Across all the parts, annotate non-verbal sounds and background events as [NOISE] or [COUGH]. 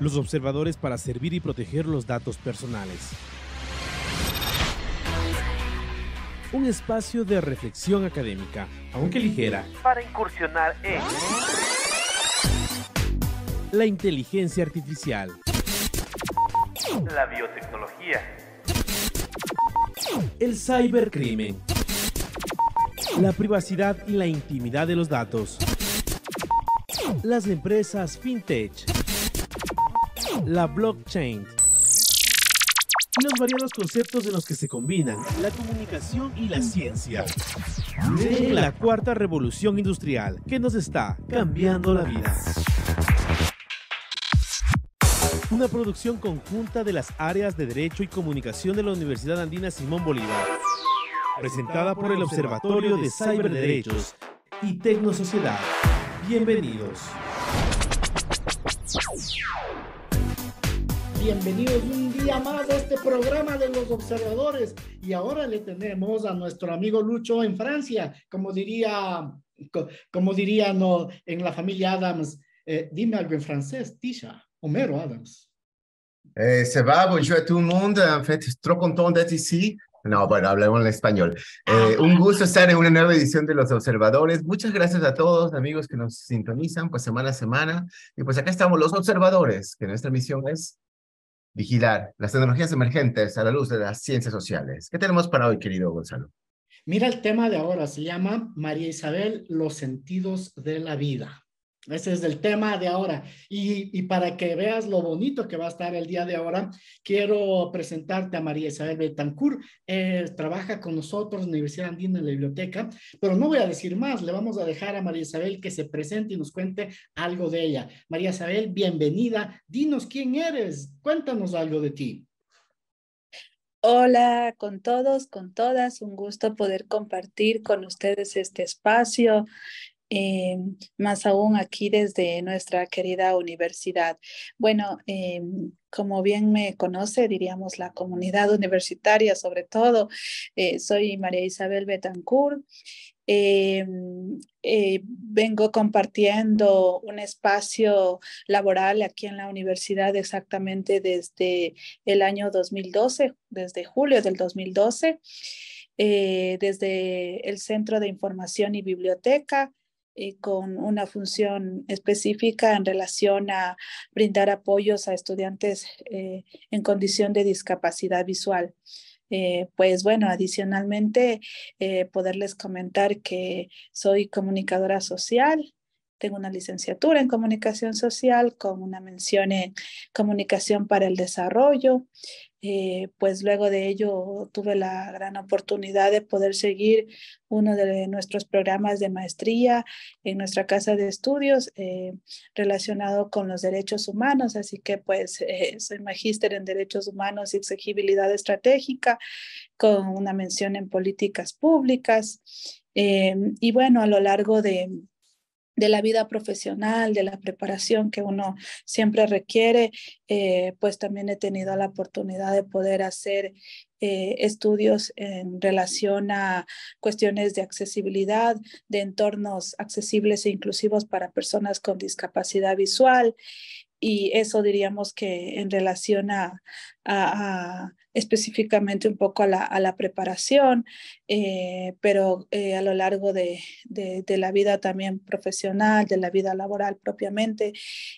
los observadores para servir y proteger los datos personales. Un espacio de reflexión académica, aunque ligera, para incursionar en la inteligencia artificial, la biotecnología, el cibercrimen... la privacidad y la intimidad de los datos, las empresas fintech la blockchain. y Los variados conceptos en los que se combinan la comunicación y la ciencia. la cuarta revolución industrial que nos está cambiando la vida. Una producción conjunta de las áreas de Derecho y Comunicación de la Universidad Andina Simón Bolívar. Presentada por el Observatorio de Cyberderechos y Tecnosociedad. Bienvenidos bienvenidos un día más a este programa de los observadores. Y ahora le tenemos a nuestro amigo Lucho en Francia, como diría, como diría no, en la familia Adams. Eh, dime algo en francés, Tisha, Homero Adams. Eh, se va, bonjour a todo el mundo. En fait, trop de d'être No, bueno, hablamos en español. Eh, ah, un gusto estar en una nueva edición de Los Observadores. Muchas gracias a todos, amigos que nos sintonizan, pues semana a semana. Y pues acá estamos los observadores, que nuestra misión es vigilar las tecnologías emergentes a la luz de las ciencias sociales. ¿Qué tenemos para hoy, querido Gonzalo? Mira el tema de ahora, se llama María Isabel, los sentidos de la vida. Ese es el tema de ahora. Y, para que veas lo bonito que va a estar el día de ahora, quiero presentarte a María Isabel Betancourt. Eh, trabaja con nosotros en la Universidad Andina en la biblioteca, pero no voy a decir más. Le vamos a dejar a María Isabel que se presente y nos cuente algo de ella. María Isabel, bienvenida. Dinos quién eres. Cuéntanos algo de ti. Hola con todos, con todas, un gusto poder compartir con ustedes este espacio Em, más aún aquí desde nuestra querida universidad. Bueno, em, como bien me conoce, diríamos la comunidad universitaria sobre todo, eh, soy María Isabel Betancourt. Em, eh, vengo compartiendo un espacio laboral aquí en la universidad exactamente desde el año 2012, desde julio del 2012. Eh, desde el Centro de Información y Biblioteca. Y eh, con una función específica en relación a brindar apoyos a estudiantes eh, en condición de discapacidad visual. Eh, pues bueno, adicionalmente, poderles comentar que soy comunicadora social, tengo una licenciatura en comunicación social con una mención en comunicación para el desarrollo. Eh, pues luego de ello tuve la gran oportunidad de poder seguir uno de nuestros programas de maestría en nuestra casa de estudios eh, relacionado con los derechos humanos. Así que pues eh, soy magíster en derechos humanos y exigibilidad estratégica con una mención en políticas públicas. y bueno, a lo largo de, de la vida profesional, de la preparación que uno siempre requiere, eh, pues también he tenido la oportunidad de poder hacer eh, estudios en relación a cuestiones de accesibilidad, de entornos accesibles e inclusivos para personas con discapacidad visual. Y eso diríamos que en relación a, específicamente un poco a la, preparación, eh, pero eh, a lo largo de, la vida también profesional, de la vida laboral propiamente,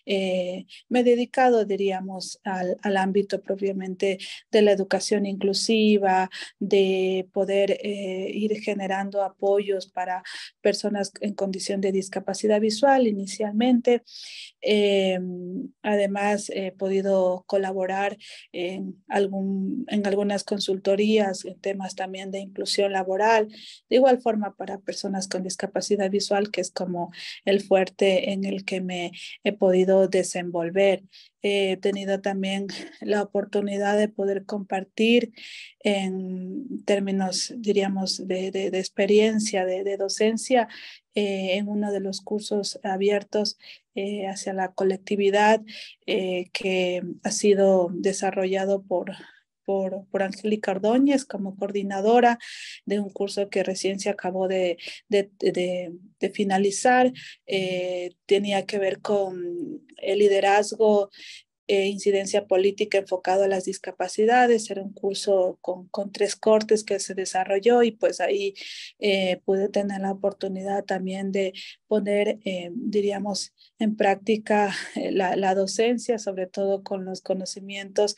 eh, me he dedicado, diríamos, al, ámbito propiamente de la educación inclusiva, de poder ir generando apoyos para personas en condición de discapacidad visual inicialmente. Em, además, he podido colaborar en, algún, en algunas consultorías en temas también de inclusión laboral, de igual forma para personas con discapacidad visual, que es como el fuerte en el que me he podido desenvolver. He tenido también la oportunidad de poder compartir en términos, diríamos, de, experiencia, de docencia, eh, en uno de los cursos abiertos eh, hacia la colectividad eh, que ha sido desarrollado por por, por Angélica Ordóñez como coordinadora de un curso que recién se acabó de, de, finalizar. tenía que ver con el liderazgo eh, incidencia política enfocado a las discapacidades. Era un curso con, tres cortes que se desarrolló y pues ahí eh, pude tener la oportunidad también de poner, eh, diríamos, en práctica la, la, docencia, sobre todo con los conocimientos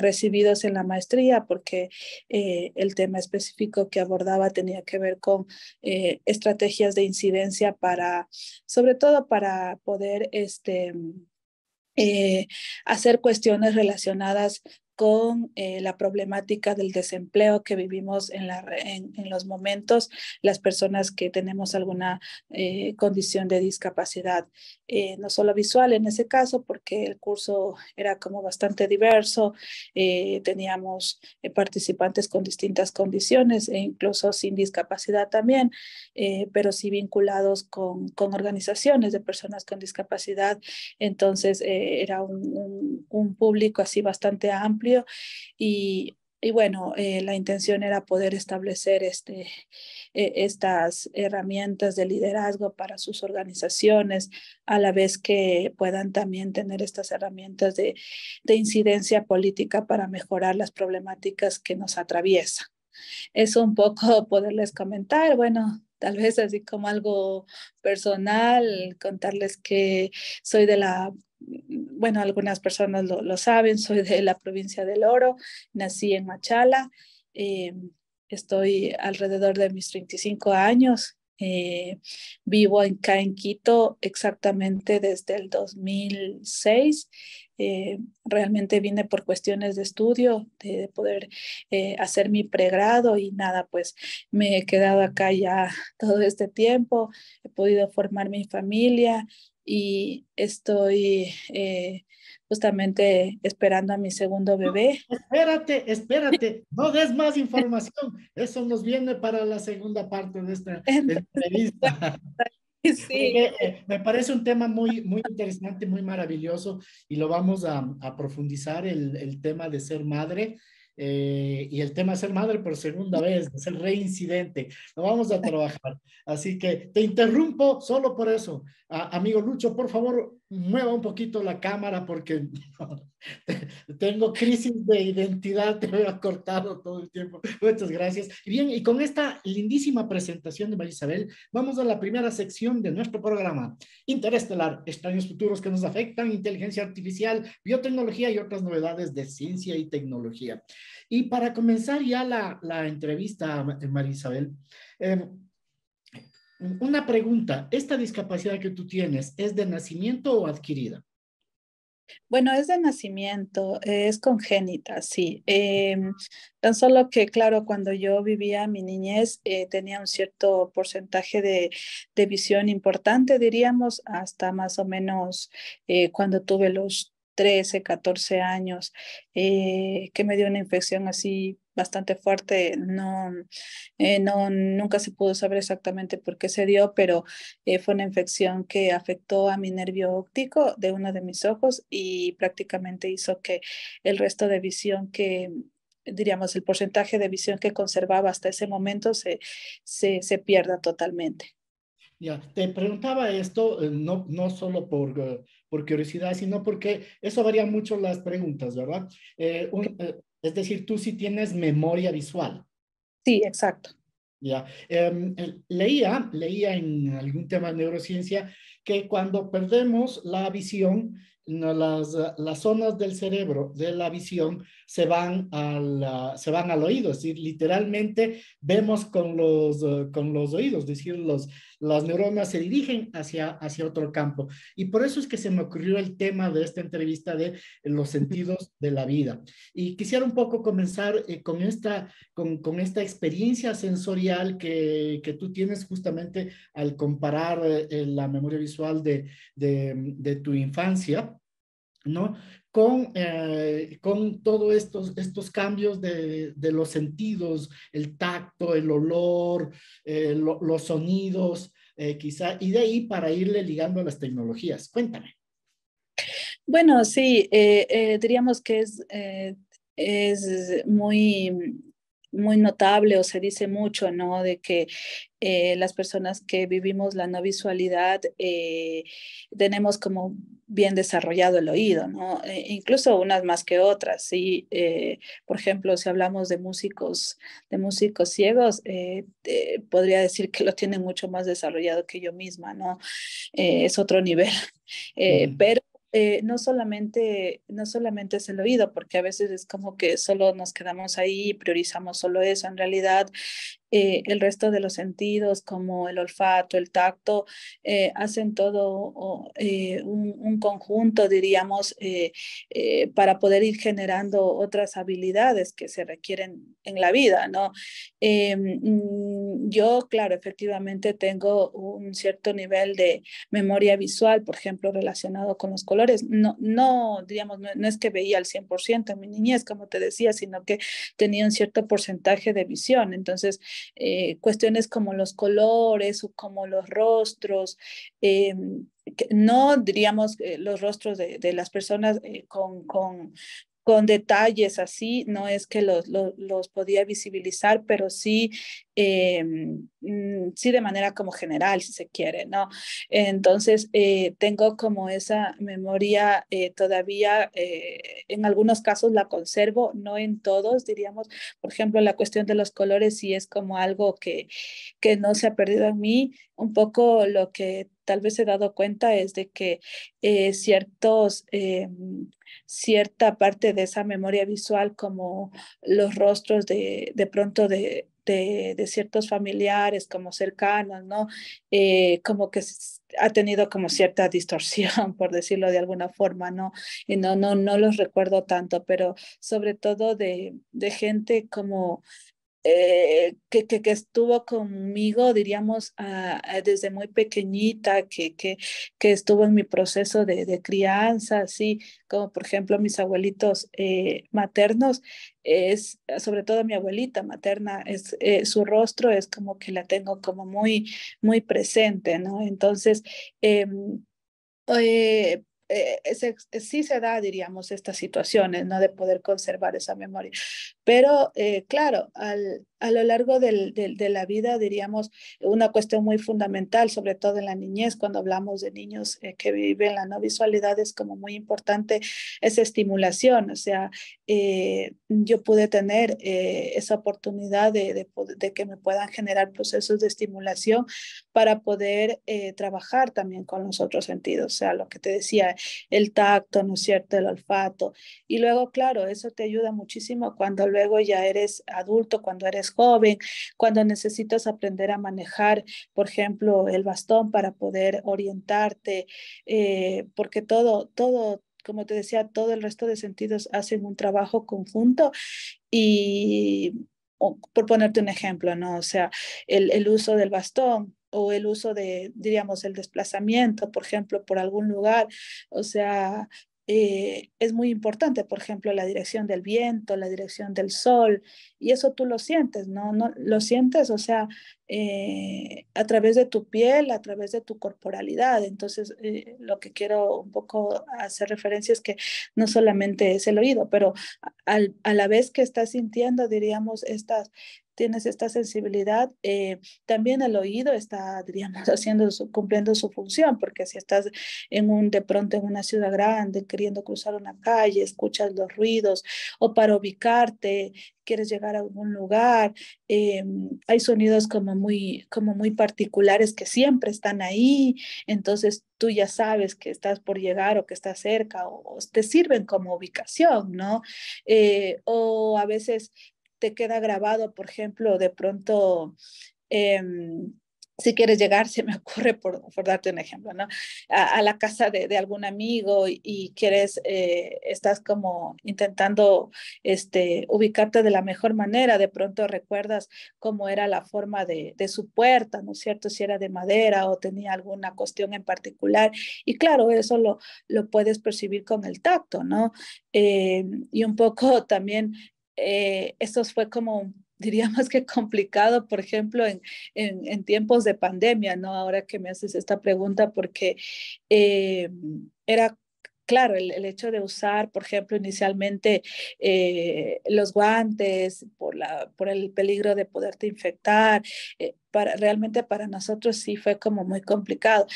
recibidos en la maestría, porque el tema específico que abordaba tenía que ver con estrategias de incidencia para, sobre todo para poder, este, eh, hacer cuestiones relacionadas con eh, la problemática del desempleo que vivimos en, los momentos, las personas que tenemos alguna eh, condición de discapacidad, eh, no solo visual en ese caso, porque el curso era como bastante diverso, teníamos participantes con distintas condiciones e incluso sin discapacidad también, pero sí vinculados con, organizaciones de personas con discapacidad. Entonces era un público así bastante amplio y, bueno, eh, la intención era poder establecer este, e, estas herramientas de liderazgo para sus organizaciones, a la vez que puedan también tener estas herramientas de, de incidencia política para mejorar las problemáticas que nos atraviesan. Es un poco [LAUGHS] poderles comentar, bueno, tal vez así como algo personal, contarles que soy de la bueno, algunas personas lo, saben, soy de la provincia del Oro, nací en Machala, eh, estoy alrededor de mis 35 años, eh, vivo acá en Quito exactamente desde el 2006. Eh, realmente vine por cuestiones de estudio, de, poder hacer mi pregrado y nada, pues me he quedado acá ya [LAUGHS] todo este tiempo, he podido formar mi familia, y estoy eh, justamente esperando a mi segundo bebé. espérate, espérate, [LAUGHS] no des más información. Eso nos viene para la segunda parte de esta entrevista. [LAUGHS] Eh, me parece un tema muy, muy interesante, muy maravilloso y lo vamos a, a profundizar el, el, tema de ser madre eh, y el tema es ser madre por segunda vez, es el reincidente, No vamos a trabajar. Así que te interrumpo solo por eso. amigo Lucho, por favor, mueva un poquito la cámara porque [LAUGHS] tengo crisis de identidad, te veo cortado todo el tiempo. Muchas gracias. Bien, y con esta lindísima presentación de María Isabel, vamos a la primera sección de nuestro programa. Interestelar, extraños futuros que nos afectan, inteligencia artificial, biotecnología y otras novedades de ciencia y tecnología. Y para comenzar ya la, la entrevista, María Isabel, eh, una pregunta, ¿esta discapacidad que tú tienes es de nacimiento o adquirida? Bueno, es de nacimiento, es congénita, sí. Em, tan solo que, claro, cuando yo vivía mi niñez eh, tenía un cierto porcentaje de, visión importante, diríamos, hasta más o menos eh, cuando tuve los 13, 14 años, eh, que me dio una infección así bastante fuerte. No, eh, no, nunca se pudo saber exactamente por qué se dio, pero eh, fue una infección que afectó a mi nervio óptico de uno de mis ojos y prácticamente hizo que el resto de visión que diríamos, el porcentaje de visión que conservaba hasta ese momento se, se, se pierda totalmente. Ya, te preguntaba esto eh, no, no solo por, por curiosidad, sino porque eso varía mucho las preguntas, ¿verdad? un, es decir, tú sí tienes memoria visual. Sí, exacto. Ya. Em, leía, leía en algún tema de neurociencia que cuando perdemos la visión, las, las zonas del cerebro de la visión se van, al, ah, se van al oído, es decir, literalmente vemos con los, ah, con los oídos, es decir, los, las neuronas se dirigen hacia, hacia otro campo. Y por eso es que se me ocurrió el tema de esta entrevista de los sentidos de la vida. Y quisiera un poco comenzar eh, con, esta, con, con, esta experiencia sensorial que, que, tú tienes justamente al comparar eh, la memoria visual de, de, tu infancia, ¿no? Con, eh, con todos estos, estos cambios de, los sentidos, el tacto, el olor, eh, los sonidos, eh, quizá, y de ahí para irle ligando a las tecnologías. Cuéntame. Bueno, sí, diríamos que es, es muy muy notable o se dice mucho, ¿no? De que eh, las personas que vivimos la no visualidad eh, tenemos como bien desarrollado el oído, ¿no? E incluso unas más que otras, ¿sí? Eh, por ejemplo, si hablamos de músicos, de músicos ciegos, podría decir que lo tienen mucho más desarrollado que yo misma, ¿no? es otro nivel, mm. pero eh, no, solamente, no solamente es el oído, porque a veces es como que solo nos quedamos ahí, priorizamos solo eso. En realidad, eh, el resto de los sentidos como el olfato, el tacto, eh, hacen todo eh, un, conjunto, diríamos, para poder ir generando otras habilidades que se requieren en la vida, ¿no? Mm, yo, claro, efectivamente tengo un cierto nivel de memoria visual, por ejemplo, relacionado con los colores. No, no diríamos no, no es que veía al 100% en mi niñez, como te decía, sino que tenía un cierto porcentaje de visión. Entonces, eh, cuestiones como los colores o como los rostros, em, no diríamos eh, los rostros de, de las personas eh, con, con, con detalles así, no es que los, los, podía visibilizar, pero sí, eh, mm, sí de manera como general, si se quiere, ¿no? Entonces, eh, tengo como esa memoria eh, todavía, en algunos casos la conservo, no en todos, diríamos, por ejemplo, la cuestión de los colores sí es como algo que, que no se ha perdido en mí, un poco lo que tal vez he dado cuenta es de que eh, ciertos, em, cierta parte de esa memoria visual, como los rostros de, de pronto de, de, ciertos familiares como cercanos, ¿no? Eh, como que ha tenido como cierta distorsión, [LAUGHS] por decirlo de alguna forma, ¿no? Y no, no, no los recuerdo tanto, pero sobre todo de, de gente como eh, que, que, estuvo conmigo, diríamos, desde muy pequeñita, que, que, estuvo en mi proceso de, crianza, así como por ejemplo mis abuelitos eh, maternos, es sobre todo mi abuelita materna, es, eh, su rostro es como que la tengo como muy, muy presente, ¿no? Entonces, em, sí se da, diríamos, estas situaciones, ¿no? De poder conservar esa memoria. Pero eh, claro, a lo largo de la vida, diríamos, una cuestión muy fundamental, sobre todo en la niñez, cuando hablamos de niños eh, que viven la no visualidad, es como muy importante esa estimulación. O sea, eh, yo pude tener esa oportunidad de, de, que me puedan generar procesos de estimulación para poder trabajar también con los otros sentidos. O sea, lo que te decía, el tacto, ¿no es cierto? El olfato. Y luego, claro, eso te ayuda muchísimo cuando luego ya eres adulto, cuando eres joven, cuando necesitas aprender a manejar, por ejemplo, el bastón para poder orientarte, eh, porque todo, todo, como te decía, todo el resto de sentidos hacen un trabajo conjunto y por ponerte un ejemplo, ¿no? O sea, el, el uso del bastón o el uso de, diríamos, el desplazamiento, por ejemplo, por algún lugar. O sea, eh, es muy importante, por ejemplo, la dirección del viento, la dirección del sol, y eso tú lo sientes, ¿no? no lo sientes, o sea, eh, a través de tu piel, a través de tu corporalidad. Entonces, eh, lo que quiero un poco hacer referencia es que no solamente es el oído, pero a, a la vez que estás sintiendo, diríamos, estas, tienes esta sensibilidad. Eh, también el oído está, diríamos, [LAUGHS] haciendo cumpliendo su función, porque si estás en un, de pronto en una ciudad grande, queriendo cruzar una calle, escuchas los ruidos o para ubicarte, quieres llegar a algún lugar, eh, hay sonidos como muy, como muy particulares que siempre están ahí, entonces tú ya sabes que estás por llegar o que estás cerca o, te sirven como ubicación, ¿no? Eh, o a veces queda grabado, por ejemplo, de pronto... Em, si quieres llegar, [LAUGHS] se me ocurre, por, darte un ejemplo, ¿no? A, la casa de, algún amigo y, quieres, eh, estás como intentando este, ubicarte de la mejor manera, de pronto recuerdas cómo era la forma de, su puerta, ¿no es cierto? Si era de madera o tenía alguna cuestión en particular. Y claro, eso lo, lo puedes percibir con el tacto, ¿no? Em, y un poco [LAUGHS] también eh, eso fue como, [LAUGHS] diría más que complicado, por ejemplo, en, tiempos de pandemia, ¿no? Ahora que me haces esta pregunta, porque eh, era claro, el, hecho de usar, por ejemplo, inicialmente eh, los guantes por, la, por el peligro de poderte infectar, eh, para, realmente para nosotros sí fue como muy complicado,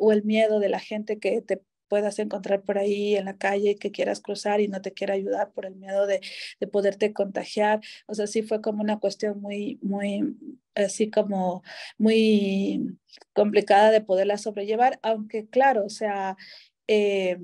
o el miedo de la gente que te puedas encontrar por ahí en la calle que quieras cruzar y no te quiera ayudar por el miedo de, de poderte contagiar. O sea, sí fue como una cuestión muy, muy, así como muy complicada de poderla sobrellevar, aunque claro, o sea, eh,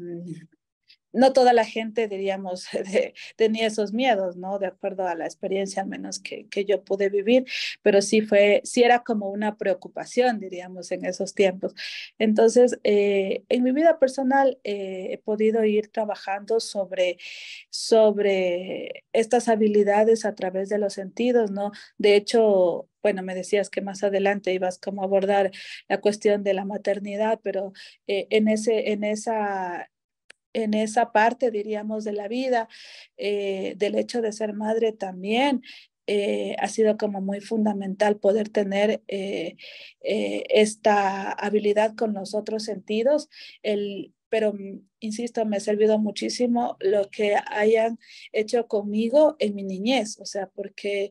no toda la gente, diríamos, [LAUGHS] tenía esos miedos, ¿no? De acuerdo a la experiencia al menos que, que, yo pude vivir, pero sí fue, sí era como una preocupación, diríamos, en esos tiempos. Entonces, eh, en mi vida personal eh, he podido ir trabajando sobre, sobre estas habilidades a través de los sentidos, ¿no? De hecho, bueno, me decías que más adelante ibas como a abordar la cuestión de la maternidad, pero eh, en, ese, en, esa, en esa parte, diríamos, de la vida, eh, del hecho de ser madre también. Eh, ha sido como muy fundamental poder tener eh, esta habilidad con los otros sentidos, el, pero mm, insisto, me ha servido muchísimo lo que hayan hecho conmigo en mi niñez, o sea, porque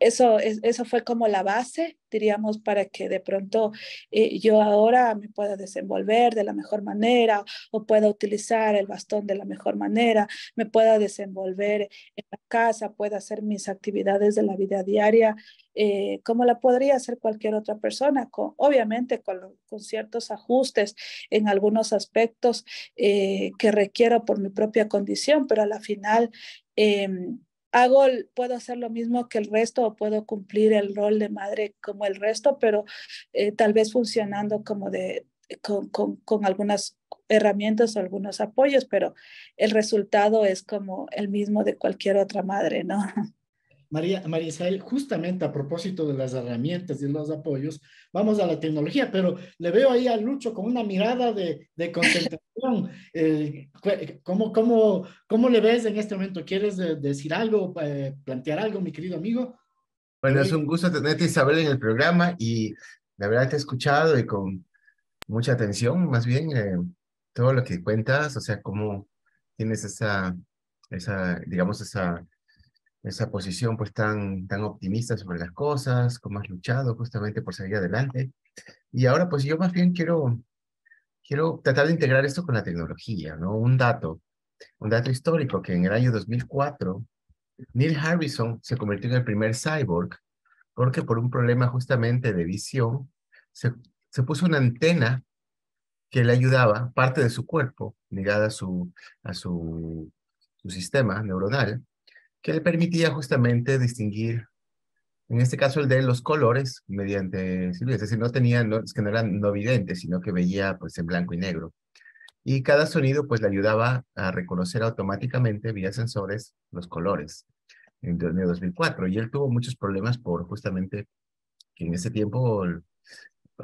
eso, eso fue como la base, diríamos, para que de pronto eh, yo ahora me pueda desenvolver de la mejor manera o pueda utilizar el bastón de la mejor manera, me pueda desenvolver en la casa, pueda hacer mis actividades de la vida diaria, eh, como la podría hacer cualquier otra persona, con, obviamente con, ciertos ajustes en algunos aspectos eh, que requiero por mi propia condición, pero a la final em, puedo hacer lo mismo que el resto o puedo cumplir el rol de madre como el resto, pero eh, tal vez funcionando como de, con, con, con, algunas herramientas o algunos apoyos, pero el resultado es como el mismo de cualquier otra madre, ¿no? [LAUGHS] María, Isabel, justamente a propósito de las herramientas y los apoyos, vamos a la tecnología, pero le veo ahí a Lucho con una mirada de, concentración. [LAUGHS] Eh, ¿cómo, cómo, le ves en este momento? ¿Quieres decir algo, eh, plantear algo, mi querido amigo? Bueno, es un gusto tenerte, Isabel, en el programa y la verdad te he escuchado y con mucha atención, más bien, eh, todo lo que cuentas, o sea, cómo tienes esa, esa digamos, esa esa posición pues tan, tan optimista sobre las cosas, como has luchado justamente por seguir adelante. Y ahora pues yo más bien quiero, quiero tratar de integrar esto con la tecnología, ¿no? Un dato, un dato histórico que en el año 2004 Neil Harrison se convirtió en el primer cyborg porque por un problema justamente de visión se, se puso una antena que le ayudaba, parte de su cuerpo, ligada a su, a su, su sistema neuronal, que le permitía justamente distinguir, en este caso el de los colores, mediante si es decir, no tenía, es que no era no vidente, sino que veía pues en blanco y negro. Y cada sonido pues le ayudaba a reconocer automáticamente vía sensores los colores en el 2004. Y él tuvo muchos problemas por justamente que en ese tiempo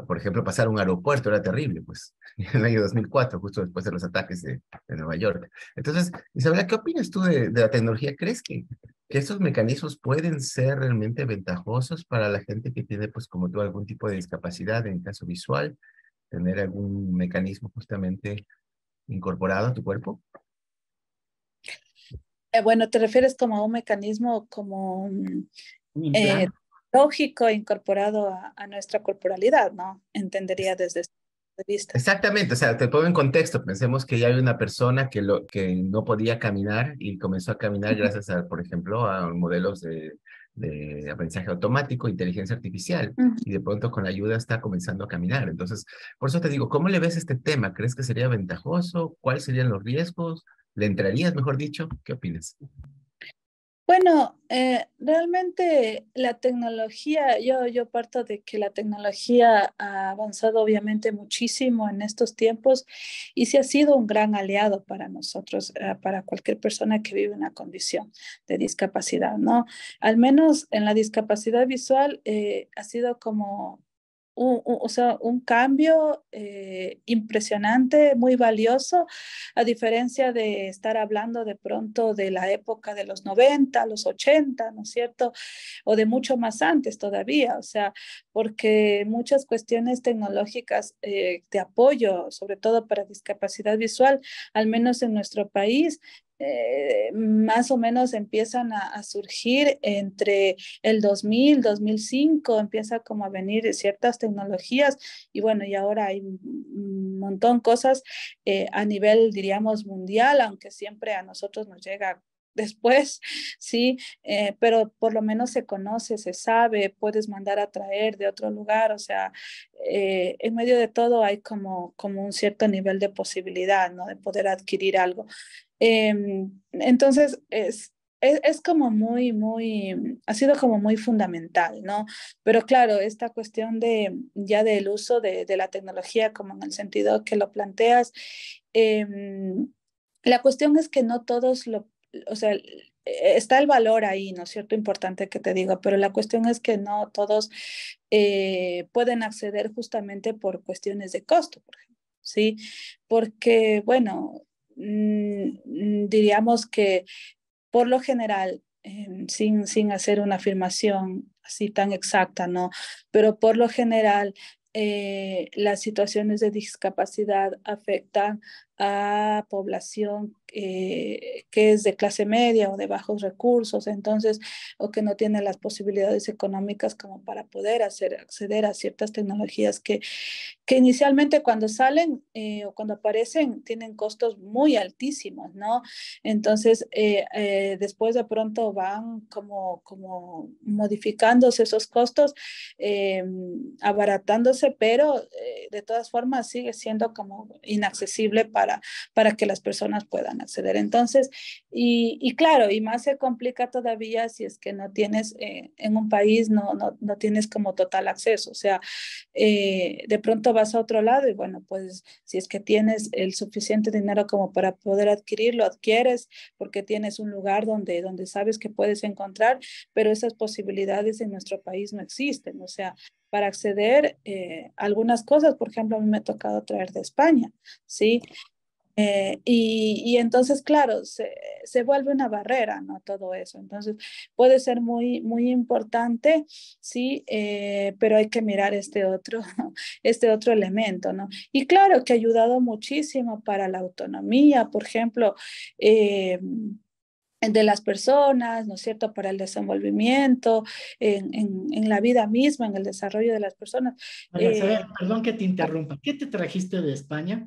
por ejemplo, pasar un aeropuerto era terrible, pues, [LAUGHS] en el año 2004, justo después de los ataques de, Nueva York. Entonces, Isabela, ¿qué opinas tú de, la tecnología? ¿Crees que, que, estos mecanismos pueden ser realmente ventajosos para la gente que tiene, pues, como tú, algún tipo de discapacidad, en caso visual, tener algún mecanismo justamente incorporado a tu cuerpo? Eh, bueno, ¿te refieres como a un mecanismo como... Eh, lógico incorporado a, nuestra corporalidad, ¿no? Entendería desde este punto de vista. Exactamente, o sea, te pongo en contexto, pensemos que ya hay una persona que, lo, que no podía caminar y comenzó a caminar gracias a, por ejemplo, a modelos de, aprendizaje automático, inteligencia artificial, y de pronto con la ayuda está comenzando a caminar. Entonces, por eso te digo, ¿cómo le ves este tema? ¿Crees que sería ventajoso? ¿Cuáles serían los riesgos? ¿Le entrarías, mejor dicho? ¿Qué opinas? Bueno, eh, realmente la tecnología, yo, yo parto de que la tecnología ha avanzado obviamente muchísimo en estos tiempos y se ha sido un gran aliado para nosotros, eh, para cualquier persona que vive una condición de discapacidad, ¿no? Al menos en la discapacidad visual eh, ha sido como un, o sea, un cambio eh, impresionante, muy valioso, a diferencia de estar hablando de pronto de la época de los 90, los 80, ¿no es cierto? O de mucho más antes todavía, o sea, porque muchas cuestiones tecnológicas eh, de apoyo, sobre todo para discapacidad visual, al menos en nuestro país, eh, más o menos empiezan a, surgir entre el 2000, 2005, empieza como a venir ciertas tecnologías y bueno, y ahora hay un montón de cosas eh, a nivel, diríamos, mundial, aunque siempre a nosotros nos llega después, [LAUGHS] sí, eh, pero por lo menos se conoce, se sabe, puedes mandar a traer de otro lugar, o sea, en medio de todo hay como, como un cierto nivel de posibilidad, ¿no? De poder adquirir algo. Em, entonces, es, es, como muy, muy, mm, ha sido como muy fundamental, ¿no? Pero claro, esta cuestión de ya del uso de, de la tecnología, como en el sentido que lo planteas, em, la cuestión es que no todos lo, o sea, e, está el valor ahí, ¿no es cierto? Importante que te digo, pero la cuestión es que no todos eh, pueden acceder justamente por cuestiones de costo, por ejemplo. ¿sí? Porque, bueno, Mm, mm, diríamos que por lo general, em, sin, sin hacer una afirmación así tan exacta, ¿no? Pero por lo general, eh, las situaciones de discapacidad afectan a población eh, que es de clase media o de bajos recursos, entonces, o que no tiene las posibilidades económicas como para poder hacer, acceder a ciertas tecnologías que, que inicialmente cuando salen eh, o cuando aparecen tienen costos muy altísimos, ¿no? Entonces, eh, después de pronto van como, como modificándose esos costos, abaratándose, pero de todas formas sigue siendo como inaccesible para para, que las personas puedan acceder. Entonces, y, claro, y más se complica todavía si es que no tienes, eh, en un país no, no, no, tienes como total acceso, o sea, eh, de pronto vas a otro lado y bueno, pues si es que tienes el suficiente dinero como para poder adquirirlo, adquieres porque tienes un lugar donde, donde sabes que puedes encontrar, pero esas posibilidades en nuestro país no existen, o sea, para acceder a eh, algunas cosas, por ejemplo, a mí me ha tocado traer de España, ¿sí? Eh, y, entonces, claro, se, vuelve una barrera, ¿no? Todo eso. Entonces, puede ser muy, muy importante, sí, eh, pero hay que mirar este otro, [LAUGHS] este otro elemento, ¿no? Y claro que ha ayudado muchísimo para la autonomía, por ejemplo, eh, de las personas, ¿no es cierto?, para el desenvolvimiento, en, en, la vida misma, en el desarrollo de las personas. perdón que te interrumpa, ¿qué te trajiste de España?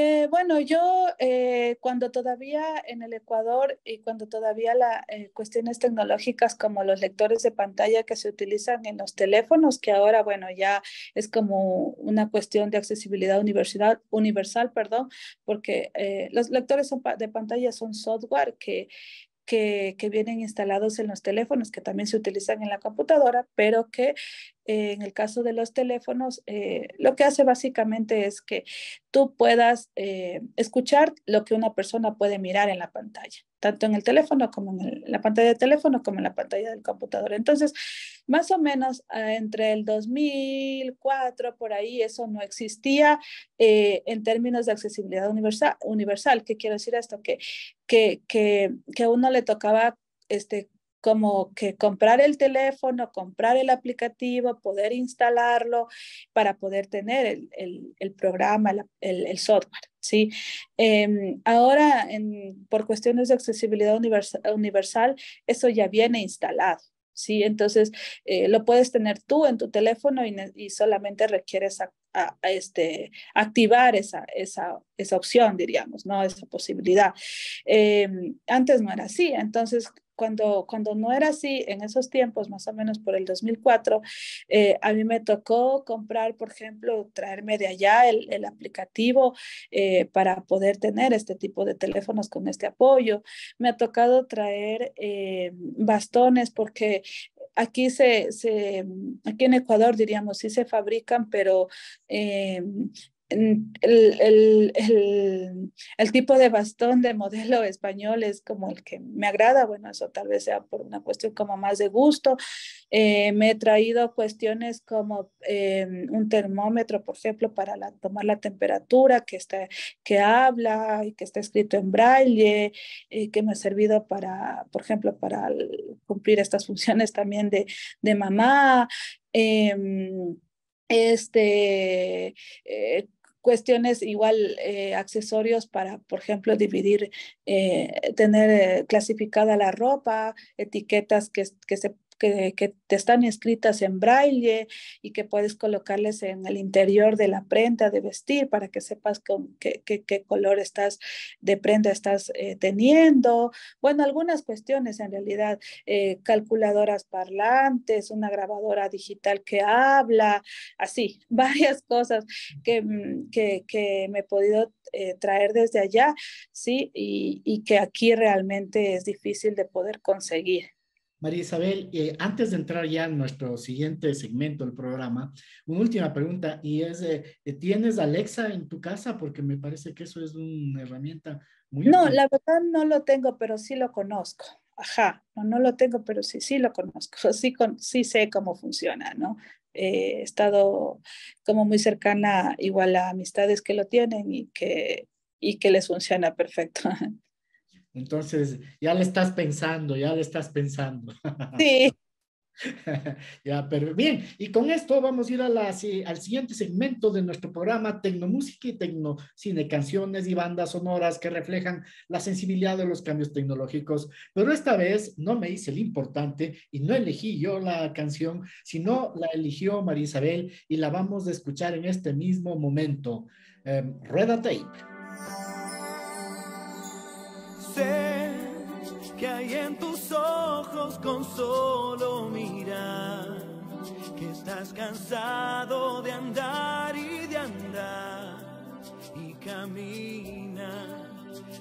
Eh, bueno, yo eh, cuando todavía en el Ecuador y cuando todavía las eh, cuestiones tecnológicas como los lectores de pantalla que se utilizan en los teléfonos, que ahora, bueno, ya es como una cuestión de accesibilidad universal, perdón, porque los lectores de pantalla son software que, que, vienen instalados en los teléfonos, que también se utilizan en la computadora, pero que eh, en el caso de los teléfonos, eh, lo que hace básicamente es que tú puedas eh, escuchar lo que una persona puede mirar en la pantalla, tanto en el teléfono como en la pantalla del teléfono como en la pantalla del computador. Entonces, más o menos ah, entre el 2004, por ahí, eso no existía en términos de accesibilidad universal. universal. ¿Qué quiero decir esto? Que, que, que, uno le tocaba este, como que comprar el teléfono, comprar el aplicativo, poder instalarlo para poder tener el, el, el programa, el, el, software. ¿sí? Em, ahora, por cuestiones de accesibilidad universal, eso ya viene instalado. ¿sí? Entonces, eh, lo puedes tener tú en tu teléfono y, solamente requieres este, activar esa, esa, esa, opción, diríamos, ¿no? Esa posibilidad. Em, antes no era así, entonces cuando, cuando no era así, en esos tiempos, más o menos por el 2004, eh, a mí me tocó comprar, por ejemplo, traerme de allá el, el aplicativo eh, para poder tener este tipo de teléfonos con este apoyo. Me ha tocado traer eh, bastones porque aquí se, se, aquí en Ecuador diríamos, sí se fabrican, pero el, el, tipo de bastón de modelo español es como el que me agrada. Bueno, eso tal vez sea por una cuestión como más de gusto. Eh, me he traído cuestiones como eh, un termómetro, por ejemplo, para tomar la temperatura que, está, que habla y que está escrito en braille, eh, que me ha servido para, por ejemplo, para cumplir estas [LAUGHS] funciones también de, de mamá em, este, cuestiones igual eh, accesorios para, por ejemplo, dividir, eh, tener eh, clasificada la ropa, etiquetas que, que se que, te están escritas en braille y que puedes colocarles en el interior de la prenda de vestir para que sepas con qué, color estás de prenda estás eh, teniendo. Bueno, algunas cuestiones en realidad, eh, calculadoras parlantes, una grabadora digital que habla, así, [LAUGHS] varias cosas que, mm, que, que me he podido eh, traer desde allá, ¿sí? y que aquí realmente es difícil de poder conseguir. María Isabel, eh, antes de entrar ya en nuestro siguiente segmento del programa, una última pregunta y es, eh, ¿tienes Alexa en tu casa? Porque me parece que eso es una herramienta muy... No, la verdad no lo tengo, pero sí lo conozco. Ajá, no, no lo tengo, pero sí, sí lo conozco, [LAUGHS] sí, con, sí sé cómo funciona, ¿no? Eh, he estado como muy cercana igual a amistades que lo tienen y que, y que les funciona perfecto. [LAUGHS] Entonces, ya le estás pensando, ya le estás pensando. [LAUGHS] Sí. [LAUGHS] ya, pero bien, y con esto vamos a ir a al siguiente segmento de nuestro programa Tecnomúsica y Tecnocine, canciones y bandas sonoras que reflejan la sensibilidad de los cambios tecnológicos. Pero esta vez no me hice el importante y no elegí yo la canción, sino la eligió María Isabel y la vamos a escuchar en este mismo momento. Eh, em, Rueda Tape sé que hay en tus ojos con solo mirar, que estás cansado de andar y de andar y camina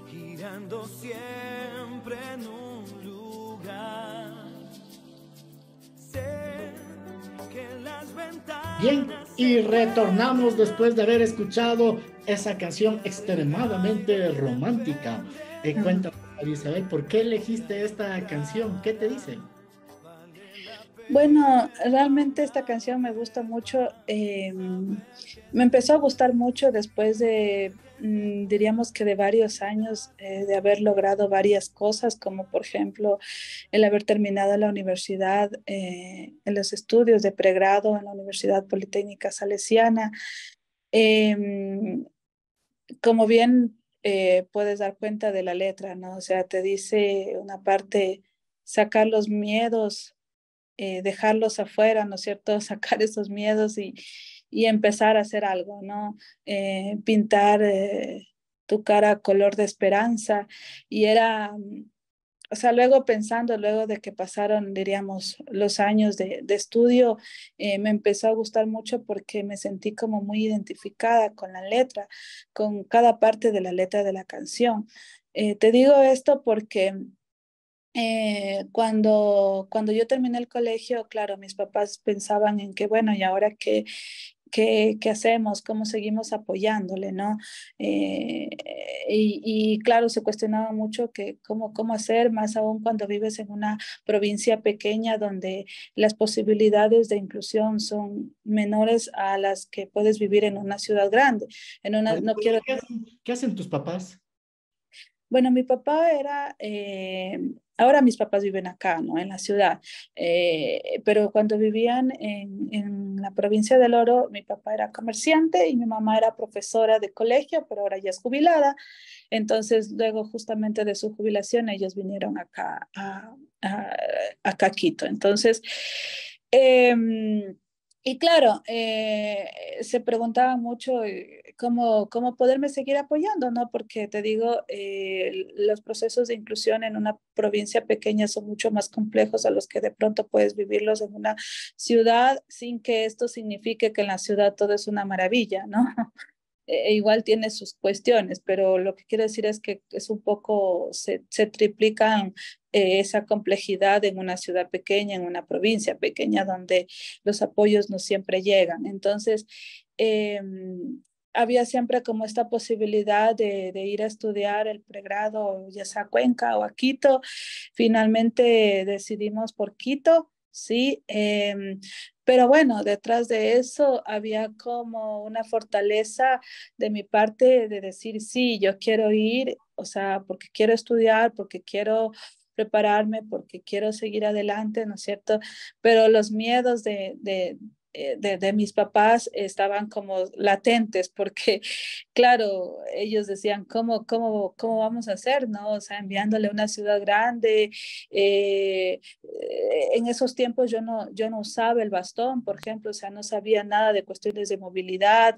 girando siempre en un lugar. Sé que las ventanas Bien, y retornamos después de haber escuchado esa canción extremadamente romántica eh, Isabel, ¿por qué elegiste esta canción? ¿Qué te dice? Bueno, realmente esta canción me gusta mucho. Em, me empezó a gustar mucho después de, mm, diríamos que de varios años, eh, de haber logrado varias cosas, como por ejemplo el haber terminado la universidad, eh, en los estudios de pregrado en la Universidad Politécnica Salesiana. Em, como bien eh, puedes dar cuenta de la letra, ¿no? O sea, te dice una parte, sacar los miedos, eh, dejarlos afuera, ¿no es cierto? [LAUGHS] Sacar esos miedos y, empezar a hacer algo, ¿no? Eh, pintar tu cara color de esperanza. Y era mm, o sea, luego pensando, luego de que pasaron, diríamos, los años de, estudio, eh, me empezó a gustar mucho porque me sentí como muy identificada con la letra, con cada parte de la letra de la canción. Eh, te digo esto porque eh, cuando, cuando yo terminé el colegio, claro, mis papás pensaban en que, bueno, ¿y ahora qué, qué, hacemos, cómo seguimos apoyándole, ¿no? Eh, y, claro, se cuestionaba mucho que cómo, cómo hacer, más aún cuando vives en una provincia pequeña donde las posibilidades de inclusión son menores a las que puedes vivir en una ciudad grande. En una, no quiero... ¿Qué hacen tus papás? Bueno, mi papá era, eh, ahora mis papás viven acá, ¿no? En la ciudad, eh, pero cuando vivían en, en, la provincia del Oro, mi papá era comerciante y mi mamá era profesora de colegio, pero ahora ya es jubilada. Entonces, luego justamente de su jubilación, ellos vinieron acá a, a, Quito. Entonces, em, y claro, eh, eh, se preguntaba mucho eh, cómo, cómo poderme seguir apoyando, ¿no? Porque te digo, los procesos de inclusión en una provincia pequeña son mucho más complejos a los que de pronto puedes vivirlos en una ciudad sin que esto signifique que en la ciudad todo es una maravilla, ¿no? [LAUGHS] E, e igual tiene sus cuestiones, pero lo que quiero decir es que es un poco, se, triplica eh, esa complejidad en una ciudad pequeña, en una provincia pequeña, donde los apoyos no siempre llegan. Entonces, em, había siempre como esta posibilidad de, ir a estudiar el pregrado, ya sea a Cuenca o a Quito. Finalmente decidimos por Quito. Sí, em, pero bueno, detrás de eso había como una fortaleza de mi parte de decir, sí, yo quiero ir, o sea, porque quiero estudiar, porque quiero prepararme, porque quiero seguir adelante, ¿no es cierto? Pero los miedos de, de, eh, de, mis papás estaban como latentes, porque [LAUGHS] claro, ellos decían, ¿cómo, cómo, cómo vamos a hacer? ¿no? O sea, enviándole a una ciudad grande. Eh, eh, en esos tiempos yo no, yo no usaba el bastón, por ejemplo, o sea, no sabía nada de cuestiones de movilidad,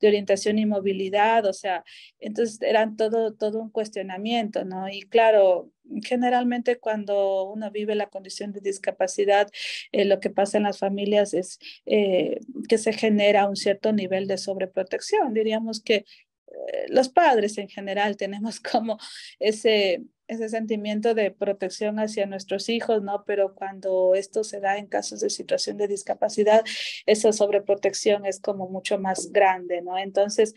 de orientación y movilidad, o sea, entonces eran todo, todo un cuestionamiento, ¿no? Y claro, generalmente cuando uno vive la condición de discapacidad, eh, lo que pasa en las familias es eh, que se genera un cierto nivel de sobreprotección. Diríamos que eh, los padres en general tenemos [LAUGHS] como ese ese sentimiento de protección hacia nuestros hijos, ¿no? Pero cuando esto se da en casos de situación de discapacidad, esa sobreprotección es como mucho más grande, ¿no? Entonces,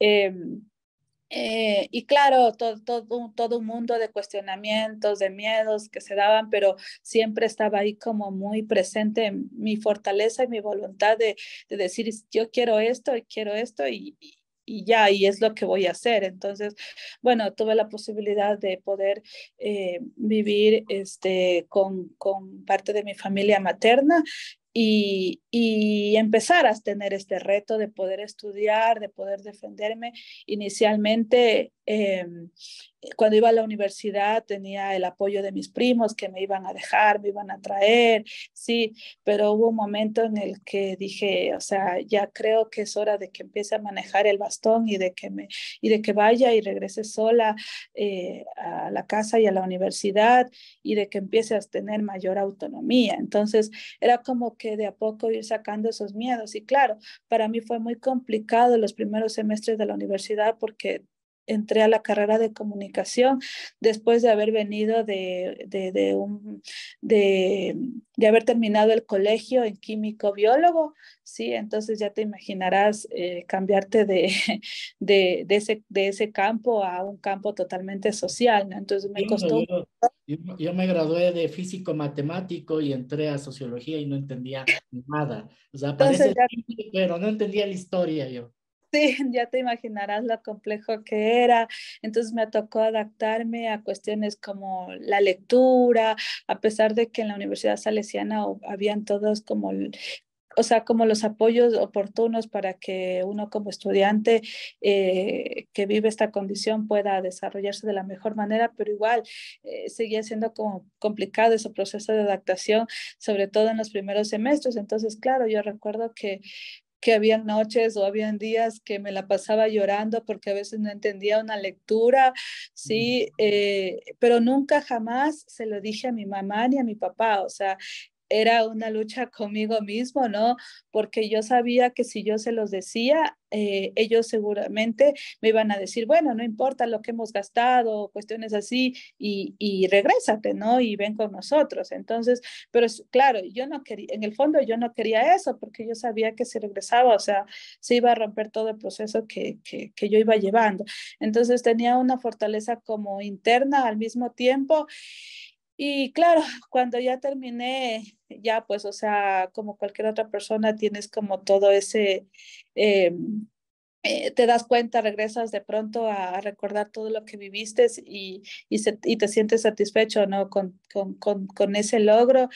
em, eh, y claro, todo, todo, todo, un mundo de cuestionamientos, de miedos que se daban, pero siempre estaba ahí como muy presente mi fortaleza y mi voluntad de, de decir, yo quiero esto y quiero esto y, ya, y es lo que voy a hacer. Entonces, bueno, tuve la posibilidad de poder eh, vivir este, con, con, parte de mi familia materna y, empezar a tener este reto de poder estudiar, de poder defenderme. Inicialmente Em, cuando iba a la universidad tenía el apoyo de mis primos que me iban a dejar, me iban a traer, sí, pero hubo un momento en el que dije, o sea, ya creo que es hora de que empiece a manejar el bastón y de que, me, y de que vaya y regrese sola eh, a la casa y a la universidad y de que empiece a tener mayor autonomía. Entonces era como que de a poco ir sacando esos miedos y claro, para mí fue muy complicado los primeros semestres de la universidad porque entré a la carrera de comunicación después de haber venido de, de, de un, de, haber terminado el colegio en químico biólogo, ¿sí? Entonces ya te imaginarás eh, cambiarte [LAUGHS] de, de, ese, de ese campo a un campo totalmente social, Entonces me costó... Yo, me gradué de físico matemático y entré a sociología y no entendía nada. O pero no entendía la historia yo sí, [LAUGHS] ya te imaginarás lo complejo que era. Entonces me tocó adaptarme a cuestiones como la lectura, a pesar de que en la Universidad Salesiana habían todos como o sea, como los apoyos oportunos para que uno como estudiante eh, que vive esta condición pueda desarrollarse de la mejor manera, pero igual eh, seguía siendo como complicado ese proceso de adaptación, sobre todo en los primeros semestres. Entonces, claro, yo recuerdo que que había noches o habían días que me la pasaba llorando porque a veces no entendía una lectura, sí, eh, pero nunca jamás se lo dije a mi mamá ni a mi papá, o sea, era una lucha conmigo mismo, ¿no? Porque yo sabía que si yo se los decía, eh, ellos seguramente me iban a decir, bueno, no importa lo que hemos gastado, cuestiones así, y, y regrésate, ¿no? Y ven con nosotros. Entonces, pero claro, yo no quería, en el fondo yo no quería eso, porque yo sabía que si regresaba, o sea, se iba a romper todo el proceso que, que yo iba llevando. Entonces tenía una fortaleza como interna al mismo tiempo y claro, [LAUGHS] cuando ya terminé, ya pues, o sea, como cualquier otra persona, tienes como todo ese, em, eh, te das cuenta, regresas de pronto a, recordar todo lo que viviste y, y, te sientes satisfecho, ¿no? Con, con, ese logro.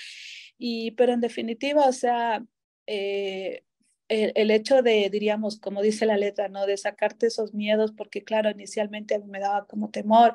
Y, pero en definitiva, o sea, eh, el, hecho de, diríamos, como dice la letra, ¿no? De sacarte esos miedos, porque claro, inicialmente me daba como temor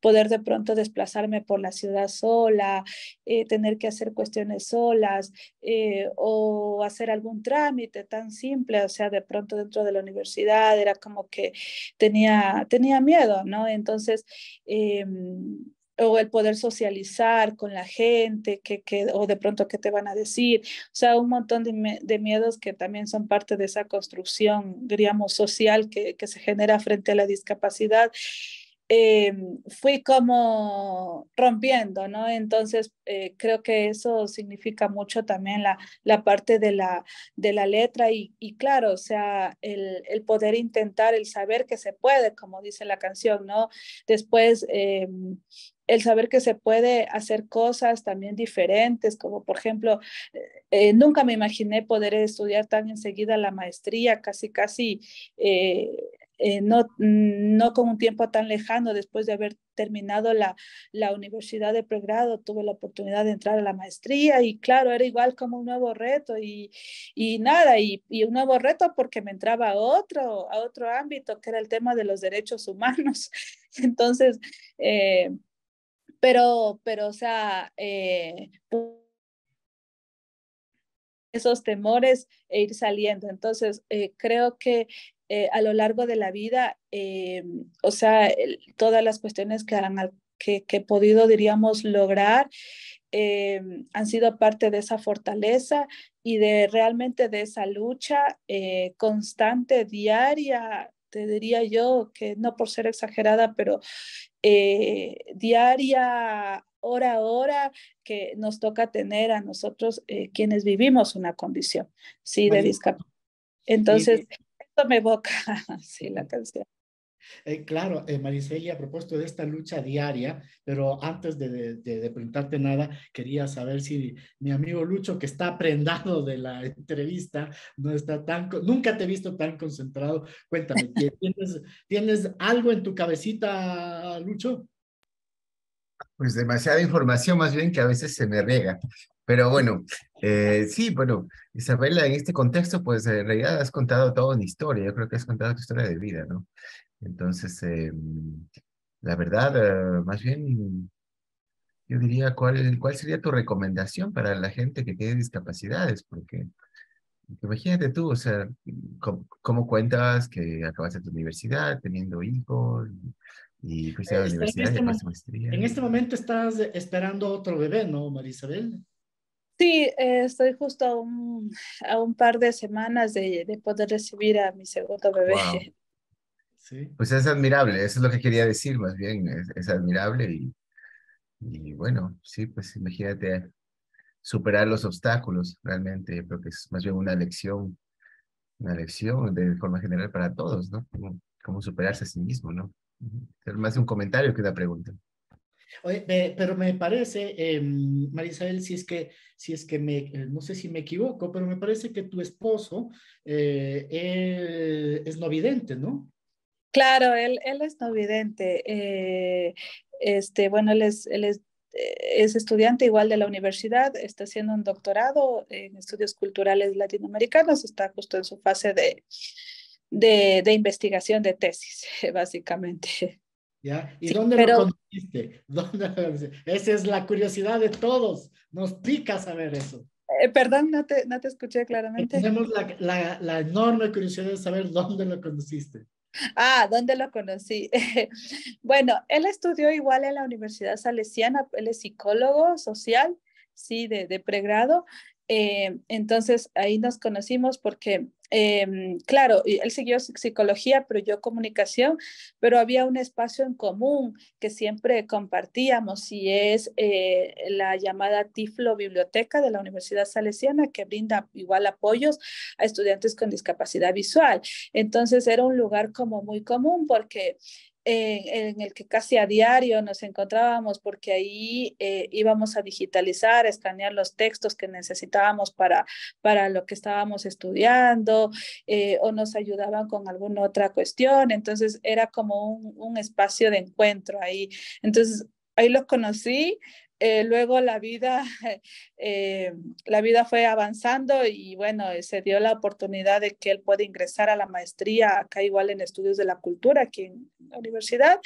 poder de pronto desplazarme por la ciudad sola, eh, tener que hacer cuestiones solas eh, o hacer algún trámite tan simple, o sea, de pronto dentro de la universidad era como que tenía, tenía miedo, ¿no? Entonces, em, o el poder socializar con la gente, que, o de pronto qué te van a decir, o sea, un montón de, miedos que también son parte de esa construcción, diríamos, social que, se genera frente a la discapacidad. Em, fui como rompiendo, ¿no? Entonces, eh, creo que eso significa mucho también la, la parte de la, de la letra y, claro, o sea, el, poder intentar, el saber que se puede, como dice la canción, ¿no? Después, em, el saber que se puede hacer cosas también diferentes, como por ejemplo, eh, nunca me imaginé poder estudiar tan enseguida la maestría, casi, casi, eh, eh, no, mm, no con un tiempo tan lejano, después de haber terminado la, la universidad de pregrado, tuve la oportunidad de entrar a la maestría y claro, era igual como un nuevo reto y, nada, y, un nuevo reto porque me entraba a otro, a otro ámbito, que era el tema de los derechos humanos. [LAUGHS] Entonces, pero, o sea, eh, esos temores e ir saliendo. Entonces, eh, creo que eh, a lo largo de la vida, o sea, todas las cuestiones que han que, he podido, diríamos, lograr, han sido parte de esa fortaleza y de realmente de esa lucha constante, diaria, te diría yo, que no por ser exagerada, pero eh, diaria, hora a hora, que nos toca tener a nosotros eh, quienes vivimos una condición, ¿sí? De discapacidad. Entonces, esto me evoca, [LAUGHS] sí, la canción. Eh, claro, eh, ha a propósito de esta lucha diaria, pero antes de, preguntarte nada, quería saber si mi amigo Lucho, que está prendado de la [LAUGHS] entrevista, no está tan, nunca te he visto tan concentrado. Cuéntame, [LAUGHS] ¿tienes, algo en tu cabecita, Lucho? Pues demasiada información, más bien que a veces se me rega. Pero bueno, eh, sí, bueno, Isabela, en este contexto, pues en realidad has contado toda una historia, yo creo que has contado tu historia de vida, ¿no? Entonces, em, la verdad, eh, más bien, yo diría, ¿cuál, ¿cuál sería tu recomendación para la gente que tiene discapacidades? Porque imagínate tú, o sea, ¿cómo, cuentas que acabaste tu universidad teniendo hijos? Y, fuiste universidad en este, maestría. en este momento estás eh, esperando otro bebé, ¿no, Isabel? Sí, eh, estoy justo a un, par de semanas de, poder recibir a mi segundo bebé. Pues es admirable, eso es lo que quería decir más bien, es, admirable y, y, bueno, sí, pues imagínate superar los obstáculos, realmente creo que es más bien una lección, una lección de forma general para todos, ¿no? Cómo, superarse a sí mismo, ¿no? Es más un comentario que una pregunta. Oye, pero me parece, eh, Isabel, si es que, si es que me, eh, no sé si me equivoco, pero me parece que tu esposo eh, eh, es no ¿no? Claro, él, es no vidente. Eh, este, bueno, él es, eh, es estudiante igual de la universidad, está haciendo un doctorado en estudios culturales latinoamericanos, está justo en su fase de, de, investigación de tesis, [LAUGHS] básicamente. ¿Ya? ¿Y [LAUGHS] dónde lo conociste? Esa es la curiosidad de todos, nos pica saber eso. Eh, perdón, no te, escuché claramente. Tenemos la, la enorme curiosidad de saber dónde lo conociste. Ah, ¿dónde lo conocí? [LAUGHS] bueno, él estudió igual en la Universidad Salesiana, él es psicólogo social, sí, de, pregrado. Eh, entonces ahí nos conocimos porque Em, claro, él siguió psicología, pero yo comunicación, pero había un espacio en común que siempre compartíamos y es eh, la llamada Tiflo Biblioteca de la Universidad Salesiana, que brinda igual apoyos a estudiantes con discapacidad visual. Entonces era un lugar como muy común porque en, el que casi a diario nos encontrábamos porque ahí eh, íbamos a digitalizar, escanear los textos que necesitábamos para, para lo que estábamos estudiando eh, o nos ayudaban con alguna otra cuestión. Entonces era como un, un espacio de encuentro ahí. Entonces ahí los conocí, eh, luego la vida, [LAUGHS] eh, la vida fue avanzando y bueno, eh, se dio la oportunidad de que él puede ingresar a la maestría acá igual en estudios de la cultura aquí en la universidad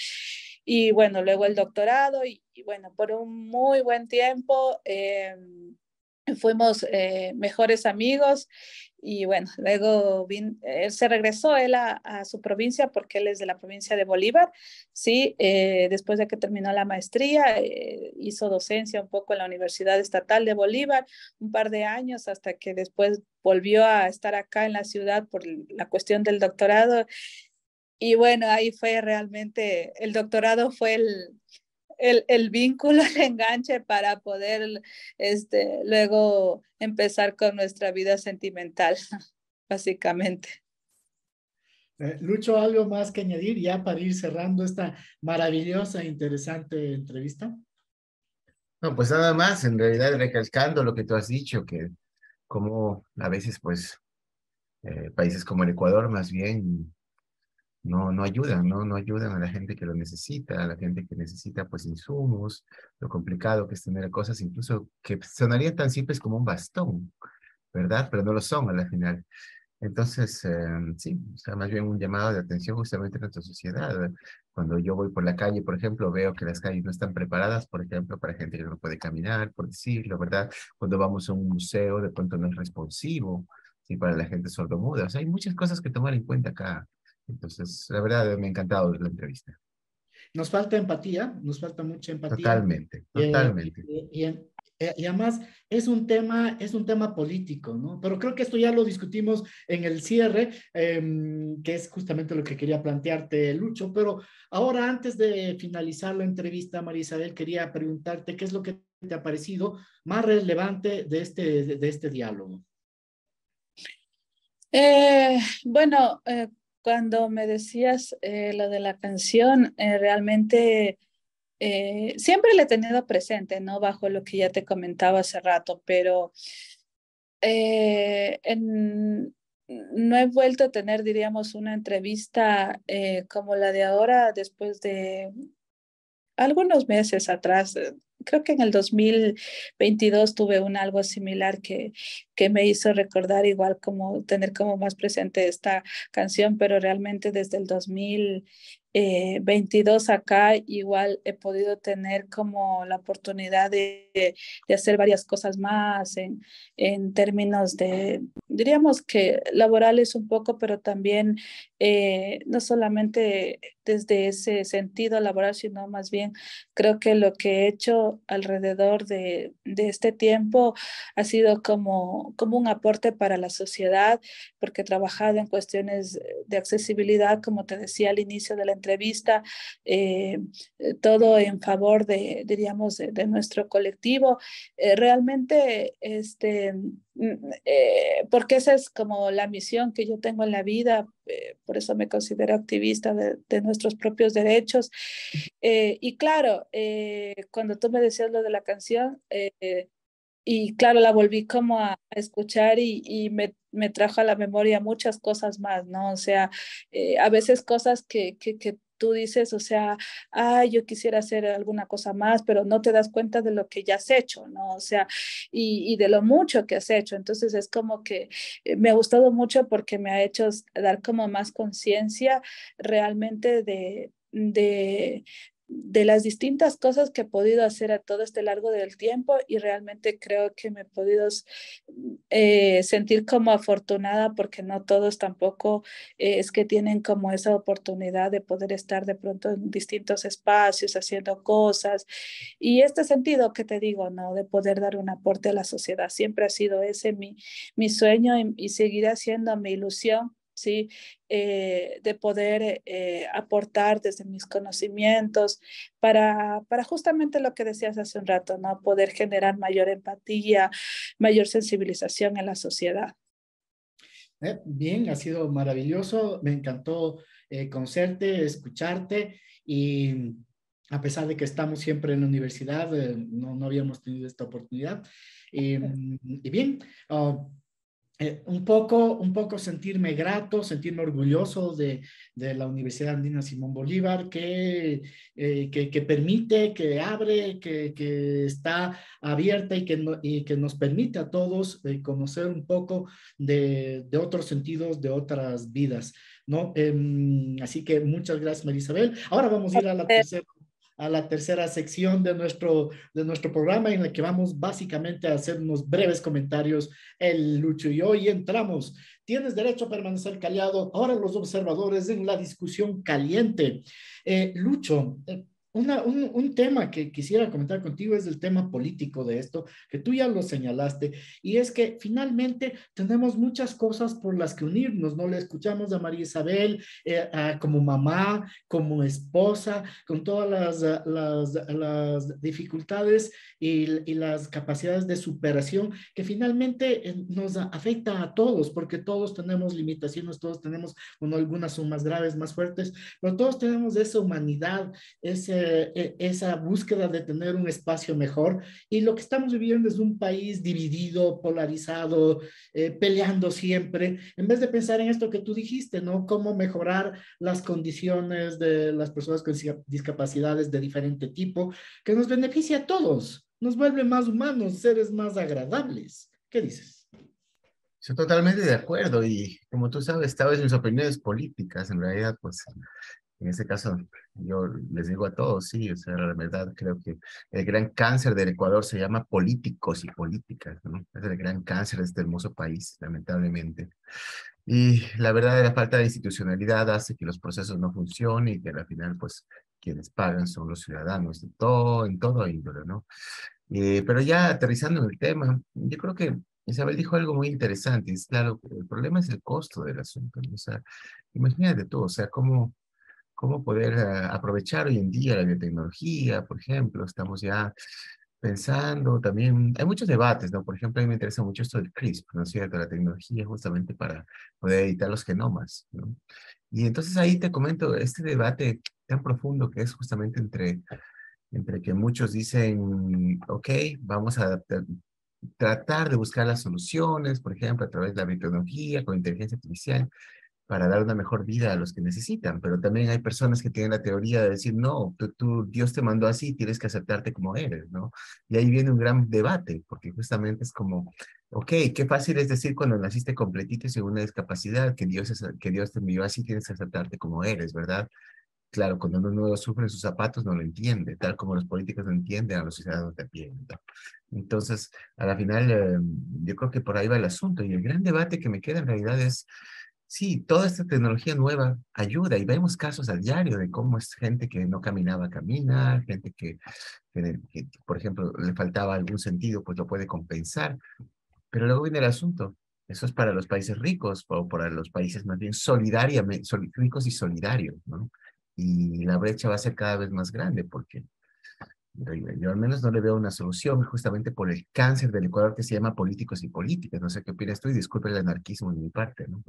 y bueno, luego el doctorado y, bueno, por un muy buen tiempo fuimos mejores amigos y bueno, luego él eh, se regresó él a, su provincia porque él es de la provincia de Bolívar, ¿sí? Eh, después de que terminó la maestría, eh, hizo docencia un poco en la Universidad Estatal de Bolívar, un par de años hasta que después volvió a estar acá en la ciudad por la cuestión del doctorado. Y bueno, ahí fue realmente, el doctorado fue el, el, vínculo, [LAUGHS] el enganche para poder este, luego empezar con nuestra vida sentimental, [LAUGHS] básicamente. Eh, Lucho, ¿algo más que añadir ya para ir cerrando esta maravillosa, e interesante entrevista? No, pues nada más, en realidad recalcando lo que tú has dicho, que como a veces pues eh, países como el Ecuador más bien no, ayudan, ¿no? No ayudan a la gente que lo necesita, a la gente que necesita pues insumos, lo complicado que es tener cosas, incluso que sonarían tan simples como un bastón, ¿verdad? Pero no lo son al final. Entonces, em, sí, o sea, más bien un llamado de atención justamente en nuestra sociedad. Cuando yo voy por la calle, por ejemplo, veo que las calles no están preparadas, por ejemplo, para gente que no puede caminar, por decirlo, ¿verdad? Cuando vamos a un museo, de pronto no es responsivo, ¿sí? para la gente sordomuda. O sea, hay muchas cosas que tomar en cuenta acá. Entonces, la verdad, me ha encantado la entrevista. Nos falta empatía, nos falta mucha empatía. Totalmente, eh, totalmente. Eh, eh, y, además es un tema, es un tema político, ¿no? Pero creo que esto ya lo discutimos en el cierre, em, que es justamente lo que quería plantearte, Lucho. Pero ahora, antes de finalizar la entrevista, María Isabel, quería preguntarte qué es lo que te ha parecido más relevante de este, de, este diálogo. bueno, cuando me decías eh, lo de la canción, eh, realmente eh, siempre la he tenido presente, ¿no? Bajo lo que ya te comentaba hace rato, pero no he vuelto a tener, diríamos, una entrevista como la de ahora después de algunos meses atrás creo que en el 2022 tuve un algo similar que, que me hizo recordar igual como tener como más presente esta canción, pero realmente desde el 2000, 22 eh, acá igual he podido tener como la oportunidad de, de hacer varias cosas más en, en, términos de, diríamos que laborales un poco, pero también eh, no solamente desde ese sentido laboral, sino más bien creo que lo que he hecho alrededor de, de este tiempo ha sido como, como un aporte para la sociedad, porque he trabajado en cuestiones de accesibilidad, como te decía al inicio de la entrevista, eh, eh, todo en favor de, diríamos, de, nuestro colectivo. Eh, realmente, este, mm, porque esa es como la misión que yo tengo en la vida, por eso me considero activista de nuestros propios derechos. y claro, cuando tú me decías lo de la canción, y claro, la volví como a, escuchar y, me, trajo a la memoria muchas cosas más, ¿no? O sea, eh, a veces cosas que, tú dices, o sea, ay, yo quisiera hacer alguna cosa más, pero no te das cuenta de lo que ya has hecho, ¿no? O sea, y, y de lo mucho que has hecho. Entonces es como que eh, me ha gustado mucho porque me ha hecho dar como más conciencia realmente de, de, de las distintas cosas que he podido hacer a todo este largo del tiempo y realmente creo que me he podido eh, sentir como afortunada porque no todos tampoco eh, es que tienen como esa oportunidad de poder estar de pronto en distintos espacios haciendo cosas y este sentido que te digo, ¿no? De poder dar un aporte a la sociedad. Siempre ha sido ese mi, sueño y, y seguirá siendo mi ilusión ¿sí? Eh, de poder eh, eh, aportar desde mis conocimientos para, para justamente lo que decías hace un rato, ¿no? Poder generar mayor empatía, mayor sensibilización en la sociedad. Bien, ha sido maravilloso, me encantó conocerte, escucharte y a pesar de que estamos siempre en la universidad, no, no, habíamos tenido esta oportunidad. y bien, ah, eh, un, poco, un poco sentirme grato, sentirme orgulloso de, la Universidad Andina Simón Bolívar, que, eh, que, permite, que abre, que, está abierta y que, que nos permite a todos eh, conocer un poco de, otros sentidos, de otras vidas. ¿no? Em, así que muchas gracias, Marisabel. Ahora vamos a ir a la tercera a la tercera sección de nuestro, de nuestro programa en la que vamos básicamente a hacer unos breves comentarios el Lucho y hoy entramos. Tienes derecho a permanecer callado. Ahora los observadores en la discusión caliente. Eh, Lucho, eh, un, tema que quisiera comentar contigo es el tema político de esto, que tú ya lo señalaste, y es que finalmente tenemos muchas cosas por las que unirnos, ¿no? Le escuchamos a María Isabel eh, como mamá, como esposa, con todas las, dificultades y, y, las capacidades de superación que finalmente eh, nos afecta a todos, porque todos tenemos limitaciones, todos tenemos, bueno, algunas son más graves, más fuertes, pero todos tenemos esa humanidad, ese eh, eh, esa búsqueda de tener un espacio mejor. Y lo que estamos viviendo es un país dividido, polarizado, eh, peleando siempre, en vez de pensar en esto que tú dijiste, ¿no? Cómo mejorar las condiciones de las personas con discapacidades de diferente tipo, que nos beneficia a todos, nos vuelve más humanos, seres más agradables. ¿Qué dices? Estoy totalmente de acuerdo y como tú sabes, tal vez mis opiniones políticas en realidad, pues en ese caso yo les digo a todos, sí, o sea, la verdad creo que el gran cáncer del Ecuador se llama políticos y políticas, ¿no? Es el gran cáncer de este hermoso país, lamentablemente. Y la verdad, la falta de institucionalidad hace que los procesos no funcionen y que al final, pues, quienes pagan son los ciudadanos, de todo, en todo índole, ¿no? Eh, pero ya aterrizando en el tema, yo creo que Isabel dijo algo muy interesante, es claro, el problema es el costo del asunto, o sea, imagínate tú, o sea, cómo cómo poder eh, aprovechar hoy en día la biotecnología, por ejemplo, estamos ya pensando también, hay muchos debates, ¿no? Por ejemplo, a mí me interesa mucho esto del CRISP, ¿no es cierto? La tecnología justamente para poder editar los genomas, ¿no? Y entonces ahí te comento este debate tan profundo que es justamente entre, entre que muchos dicen, ok, vamos a tratar de buscar las soluciones, por ejemplo, a través de la biotecnología, con inteligencia artificial, para dar una mejor vida a los que necesitan, pero también hay personas que tienen la teoría de decir, no, tú, Dios te mandó así, tienes que aceptarte como eres, ¿no? Y ahí viene un gran debate, porque justamente es como, ok, qué fácil es decir cuando naciste completito y sin una discapacidad, que Dios, es, que Dios te envió así, tienes que aceptarte como eres, ¿verdad? Claro, cuando uno no sufre sus zapatos no lo entiende, tal como los políticos no entienden a los ciudadanos también. pie. Entonces, a la final, em, yo creo que por ahí va el asunto. Y el gran debate que me queda en realidad es, Sí, toda esta tecnología nueva ayuda y vemos casos a diario de cómo es gente que no caminaba, camina, gente que, por ejemplo, le faltaba algún sentido, pues lo puede compensar. Pero luego viene el asunto, eso es para los países ricos o para los países más bien solidarios, ricos y solidarios, ¿no? Y la brecha va a ser cada vez más grande porque yo al menos no le veo una solución justamente por el cáncer del Ecuador que se llama políticos y políticas. No sé qué opinas tú y disculpe el anarquismo de mi parte, ¿no?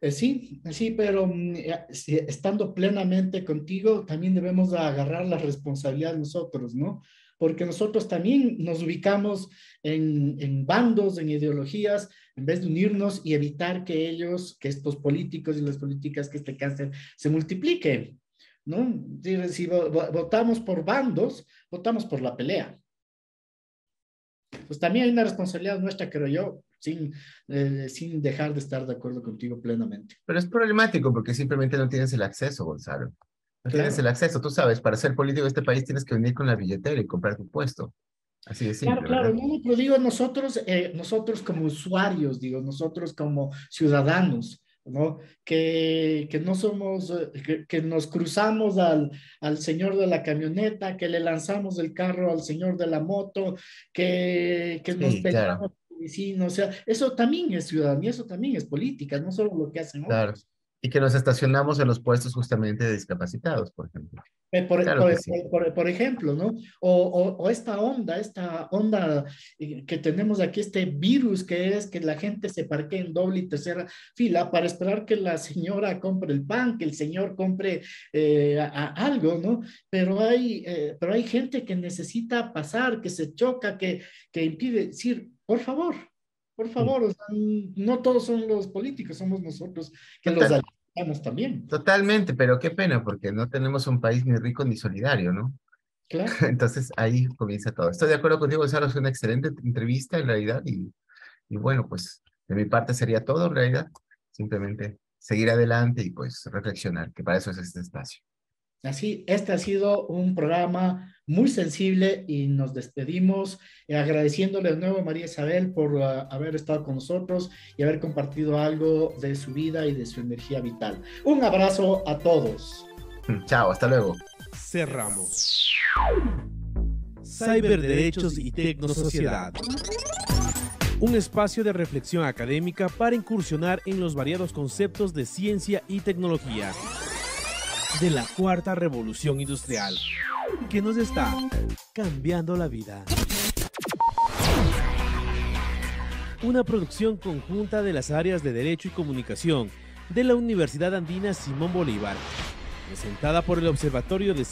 Eh, sí, sí, pero mm, eh, estando plenamente contigo, también debemos agarrar la responsabilidad nosotros, ¿no? Porque nosotros también nos ubicamos en, en bandos, en ideologías, en vez de unirnos y evitar que ellos, que estos políticos y las políticas, que este cáncer se multiplique, ¿no? si votamos por bandos, votamos por la pelea. Pues también hay una responsabilidad nuestra, creo yo, sin, eh, sin dejar de estar de acuerdo contigo plenamente. Pero es problemático porque simplemente no tienes el acceso, Gonzalo. No tienes el acceso, tú sabes, para ser político de este país tienes que venir con la billetera y comprar tu puesto. Así es. Claro, claro, no, lo digo, nosotros, eh, nosotros como usuarios, digo, nosotros como ciudadanos, ¿no? Que, que no somos, eh, que, nos cruzamos al, al, señor de la camioneta, que le lanzamos el carro al señor de la moto, que, que nos peleamos sí o sea, eso también es ciudadanía, eso también es política, no solo lo que hacen claro. Y que nos estacionamos en los puestos justamente de discapacitados, por ejemplo. Eh, por, por, ejemplo, ¿no? O, o, esta onda, esta onda eh, que tenemos aquí, este virus que es que la gente se parque en doble y tercera fila para esperar que la señora compre el pan, que el señor compre eh, algo, ¿no? Pero hay, pero hay gente que necesita pasar, que se choca, que, que impide, decir, por favor, por mm. favor, no todos son los políticos, somos nosotros que los alimentamos también. Totalmente, pero qué pena, porque no tenemos un país ni rico ni solidario, ¿no? Claro. [LAUGHS] Entonces ahí comienza todo. Estoy de acuerdo contigo, Gonzalo, es una excelente entrevista en realidad y, y bueno, pues de mi parte sería todo en realidad. Simplemente seguir adelante y pues reflexionar, que para eso es este espacio. Así, este ha sido un programa muy sensible y nos despedimos eh, agradeciéndole de nuevo a María Isabel por ah, haber estado con nosotros y haber compartido algo de su vida y de su energía vital. Un abrazo a todos. Mm, chao, hasta luego. Cerramos. Derechos y Tecnosociedad. Un espacio de reflexión académica para incursionar en los variados conceptos de ciencia y tecnología de la cuarta revolución industrial que nos está cambiando la vida. Una producción conjunta de las áreas de Derecho y Comunicación de la Universidad Andina Simón Bolívar, presentada por el Observatorio de